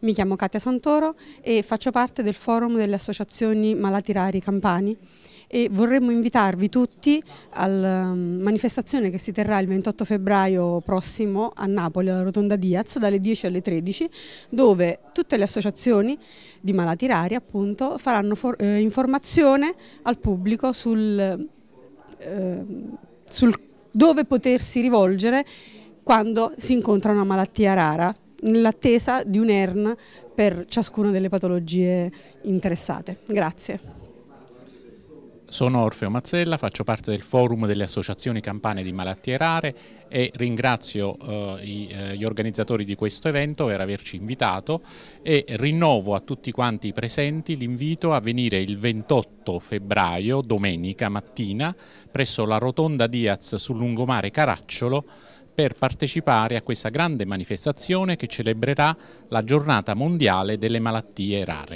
Mi chiamo Katia Santoro e faccio parte del forum delle associazioni Malati Rari Campani e vorremmo invitarvi tutti alla um, manifestazione che si terrà il 28 febbraio prossimo a Napoli, alla Rotonda Diaz, dalle 10 alle 13, dove tutte le associazioni di malati rari appunto, faranno eh, informazione al pubblico sul, eh, sul dove potersi rivolgere quando si incontra una malattia rara nell'attesa di un ERN per ciascuna delle patologie interessate. Grazie. Sono Orfeo Mazzella, faccio parte del forum delle associazioni campane di malattie rare e ringrazio eh, i, eh, gli organizzatori di questo evento per averci invitato e rinnovo a tutti quanti i presenti l'invito a venire il 28 febbraio, domenica mattina, presso la rotonda Diaz sul lungomare Caracciolo per partecipare a questa grande manifestazione che celebrerà la giornata mondiale delle malattie rare.